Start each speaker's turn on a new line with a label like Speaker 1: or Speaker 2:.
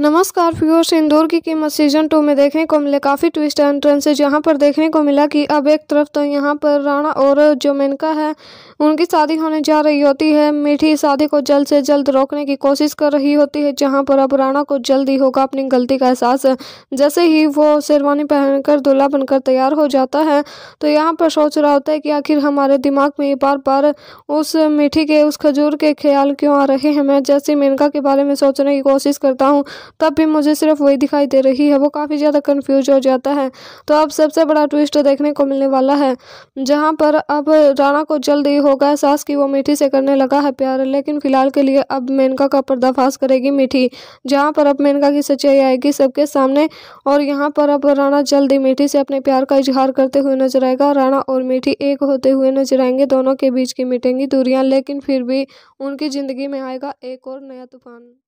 Speaker 1: नमस्कार फ्यूर्स इंदौर की कीमत सीजन टू में देखने को मिले काफ़ी ट्विस्ट एंड टर्न से जहाँ पर देखने को मिला कि अब एक तरफ तो यहाँ पर राणा और जो मेनका है उनकी शादी होने जा रही होती है मीठी शादी को जल्द से जल्द रोकने की कोशिश कर रही होती है जहाँ पर अब राणा को जल्द ही होगा अपनी गलती का एहसास जैसे ही वो शेरवानी पहनकर दूल्हा बनकर तैयार हो जाता है तो यहाँ पर सोच रहा होता है कि आखिर हमारे दिमाग में बार बार उस मीठी के उस खजूर के ख्याल क्यों आ रहे हैं मैं जैसे मेनका के बारे में सोचने की कोशिश करता हूँ तब भी मुझे सिर्फ वही दिखाई दे रही है वो काफ़ी ज़्यादा कन्फ्यूज हो जाता है तो अब सबसे बड़ा ट्विस्ट देखने को मिलने वाला है जहाँ पर अब राणा को जल्द ही होगा एहसास कि वो मीठी से करने लगा है प्यार लेकिन फिलहाल के लिए अब मेनका का पर्दाफाश करेगी मीठी जहाँ पर अब मेनका की सच्चाई आएगी सबके सामने और यहाँ पर अब राणा जल्द ही मीठी से अपने प्यार का इजहार करते हुए नजर आएगा राणा और मीठी एक होते हुए नजर आएंगे दोनों के बीच की मिटेंगी दूरियां लेकिन फिर भी उनकी ज़िंदगी में आएगा एक और नया तूफान